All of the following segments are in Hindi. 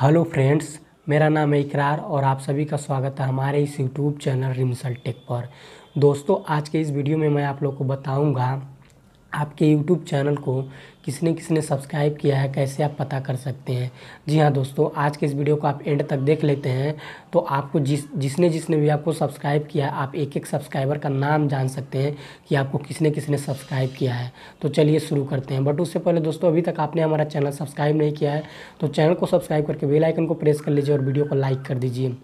हेलो फ्रेंड्स मेरा नाम है इकरार और आप सभी का स्वागत है हमारे इस यूट्यूब चैनल रिमसल टेक पर दोस्तों आज के इस वीडियो में मैं आप लोग को बताऊंगा आपके YouTube चैनल को किसने किसने सब्सक्राइब किया है कैसे आप पता कर सकते हैं जी हाँ दोस्तों आज के इस वीडियो को आप एंड तक देख लेते हैं तो आपको जिस जिसने जिसने भी आपको सब्सक्राइब किया आप एक एक सब्सक्राइबर का नाम जान सकते हैं कि आपको किसने किसने सब्सक्राइब किया है तो चलिए शुरू करते हैं बट उससे पहले दोस्तों अभी तक आपने हमारा चैनल सब्सक्राइब नहीं किया है तो चैनल को सब्सक्राइब करके बेलाइकन को प्रेस कर लीजिए और वीडियो को लाइक कर दीजिए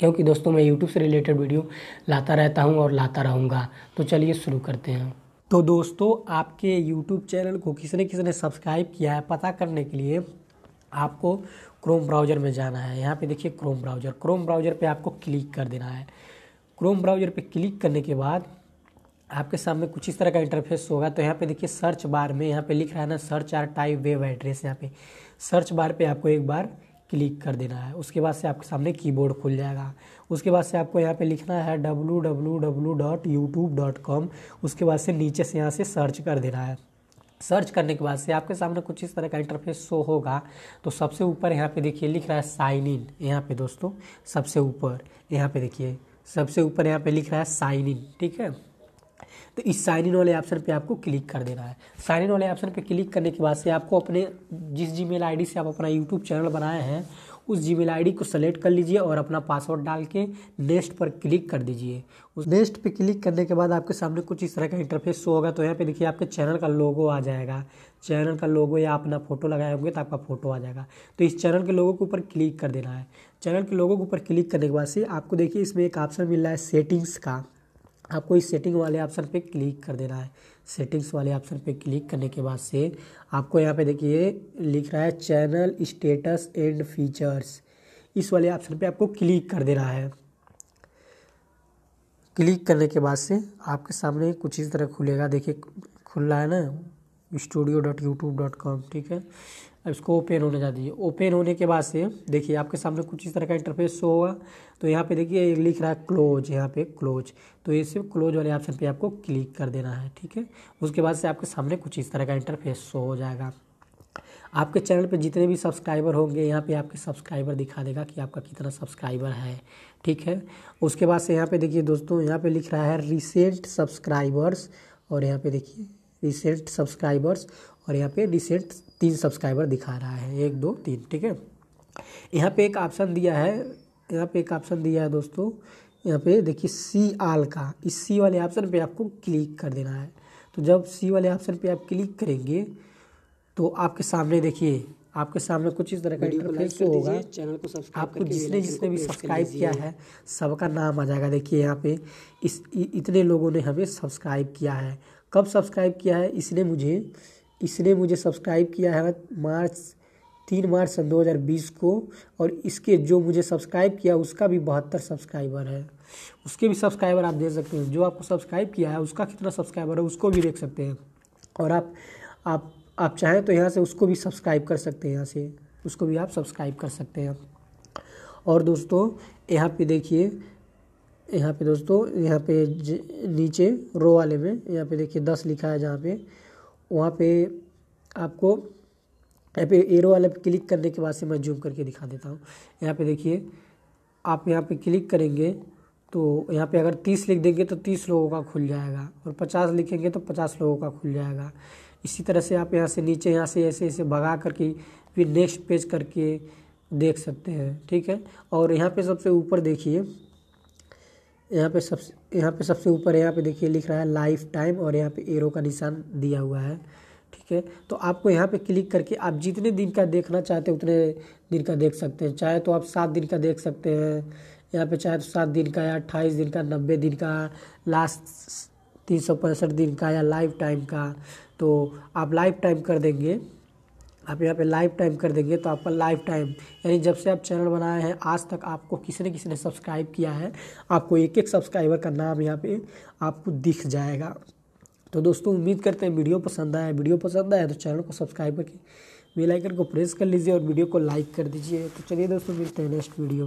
क्योंकि दोस्तों मैं यूट्यूब से रिलेटेड वीडियो लाता रहता हूँ और लाता रहूँगा तो चलिए शुरू करते हैं तो दोस्तों आपके यूट्यूब चैनल को किसने किसने सब्सक्राइब किया है पता करने के लिए आपको क्रोम ब्राउज़र में जाना है यहाँ पे देखिए क्रोम ब्राउज़र क्रोम ब्राउज़र पे आपको क्लिक कर देना है क्रोम ब्राउज़र पे क्लिक करने के बाद आपके सामने कुछ इस तरह का इंटरफेस होगा तो यहाँ पे देखिए सर्च बार में यहाँ पे लिख रहा है ना search or type web address यहाँ पे सर्च बार पे आपको एक बार क्लिक कर देना है उसके बाद से आपके सामने कीबोर्ड खुल जाएगा उसके बाद से आपको यहाँ पे लिखना है W W W dot YouTube dot com उसके बाद से नीचे से यहाँ से सर्च कर देना है सर्च करने के बाद से आपके सामने कुछ इस तरह का इंटरफेस शो होगा तो सबसे ऊपर यहाँ पे देखिए लिख रहा है साइन इन यहाँ पे दोस्तों सबसे ऊपर यहाँ पे देखिए सबसे ऊपर यहाँ पे लिख रहा है साइन इन ठीक है तो इस साइन इन वाले ऑप्शन पे आपको क्लिक कर देना है साइन इन वाले ऑप्शन पे क्लिक करने के बाद से आपको अपने जिस जी मेल से आप अपना यूट्यूब चैनल बनाए हैं उस जी मेल को सेलेक्ट कर लीजिए और अपना पासवर्ड डाल के नेक्स्ट पर क्लिक कर दीजिए उस नेक्स्ट पे क्लिक करने के बाद आपके सामने कुछ इस तरह का इंटरफेस शो होगा तो यहाँ पे देखिए आपके चैनल का लोगो आ जाएगा चैनल का लोगो या अपना फोटो लगाए होंगे तो आपका फोटो आ जाएगा तो इस चैनल के लोगों के ऊपर क्लिक कर देना है चैनल के लोगों के ऊपर क्लिक करने के बाद से आपको देखिए इसमें एक ऑप्शन मिल रहा है सेटिंग्स का आपको इस सेटिंग वाले ऑप्शन पे क्लिक कर देना है सेटिंग्स वाले ऑप्शन पे क्लिक करने के बाद से आपको यहाँ पे देखिए लिख रहा है चैनल स्टेटस एंड फीचर्स इस वाले ऑप्शन पे आपको क्लिक कर देना है क्लिक करने के बाद से आपके सामने कुछ इस तरह खुलेगा देखिए खुल रहा है ना studio dot YouTube dot com ठीक है अब इसको ओपन होने जा दीजिए ओपन होने के बाद से देखिए आपके सामने कुछ इस तरह का इंटरफेस शो होगा तो यहाँ पे देखिए लिख रहा है क्लोज यहाँ पे क्लोज तो ये सिर्फ क्लोज वाले ऑप्शन पे आपको क्लिक कर देना है ठीक है उसके बाद से आपके सामने कुछ इस तरह का इंटरफेस शो हो जाएगा आपके चैनल पे जितने भी सब्सक्राइबर होंगे यहाँ पे आपके सब्सक्राइबर दिखा देगा कि आपका कितना सब्सक्राइबर है ठीक है उसके बाद से यहाँ पे देखिए दोस्तों यहाँ पे लिख रहा है रिसेंट सब्सक्राइबर्स और यहाँ पे देखिए रिसेंट सब्सक्राइबर्स और यहाँ पे रिसेंट तीन सब्सक्राइबर दिखा रहा है एक दो तीन ठीक है यहाँ पे एक ऑप्शन दिया है यहाँ पे एक ऑप्शन दिया है दोस्तों यहाँ पे देखिए सी आल का इस सी वाले ऑप्शन पे आपको क्लिक कर देना है तो जब सी वाले ऑप्शन पे आप क्लिक करेंगे तो आपके सामने देखिए आपके सामने कुछ इस तरह का इंटरफेस होगा चैनल को सब्सक्राइब आपको जिसने जिसने भी सब्सक्राइब किया है सबका नाम आ जाएगा देखिए यहाँ पे इस इतने लोगों ने हमें सब्सक्राइब किया है कब सब्सक्राइब किया है इसने मुझे इसने मुझे सब्सक्राइब किया है मार्च तीन मार्च सन बीस को और इसके जो मुझे सब्सक्राइब किया उसका भी बहत्तर सब्सक्राइबर है उसके भी सब्सक्राइबर आप देख सकते हैं जो आपको सब्सक्राइब किया है उसका कितना सब्सक्राइबर है उसको भी देख सकते हैं और आप आप आप चाहें तो यहाँ से उसको भी सब्सक्राइब कर सकते हैं यहाँ से उसको भी आप सब्सक्राइब कर सकते हैं और दोस्तों यहाँ पे देखिए यहाँ पे दोस्तों यहाँ पे नीचे रो वाले में यहाँ पे देखिए दस लिखा है जहाँ पे वहाँ पे आपको यहाँ पे एरो वाला पे क्लिक करने के बाद से मैं जूम करके दिखा देता हूँ यहाँ पे देखिए आप यहाँ पे क्लिक करेंगे तो यहाँ पे अगर तीस लिख देंगे तो तीस लोगों का खुल जाएगा और पचास लिखेंगे तो पचास लोगों का खुल जाएगा इसी तरह से आप यहाँ से नीचे यहाँ से ऐसे ऐसे भगा करके फिर नेक्स्ट पेज करके देख सकते हैं ठीक है और यहाँ पे सबसे ऊपर देखिए यहाँ पे सबसे यहाँ पे सबसे ऊपर यहाँ पे देखिए लिख रहा है लाइफ टाइम और यहाँ पे एरो का निशान दिया हुआ है ठीक है तो आपको यहाँ पे क्लिक करके आप जितने दिन का देखना चाहते हैं उतने दिन का देख सकते हैं चाहे तो आप सात दिन का देख सकते हैं यहाँ पे चाहे तो सात दिन का या अट्ठाईस दिन का नब्बे दिन का लास्ट तीन सौ पैंसठ दिन का या लाइफ टाइम का तो आप लाइफ टाइम कर देंगे आप यहाँ पे लाइफ टाइम कर देंगे तो आपका लाइफ टाइम यानी जब से आप चैनल बनाए हैं आज तक आपको किसी ने किसी ने सब्सक्राइब किया है आपको एक एक सब्सक्राइबर का नाम यहाँ पे आपको दिख जाएगा तो दोस्तों उम्मीद करते हैं वीडियो पसंद आया वीडियो पसंद आया तो चैनल को सब्सक्राइब करके बेलाइकन आइकन को प्रेस कर लीजिए और वीडियो को लाइक कर दीजिए तो चलिए दोस्तों मिलते हैं नेक्स्ट वीडियो में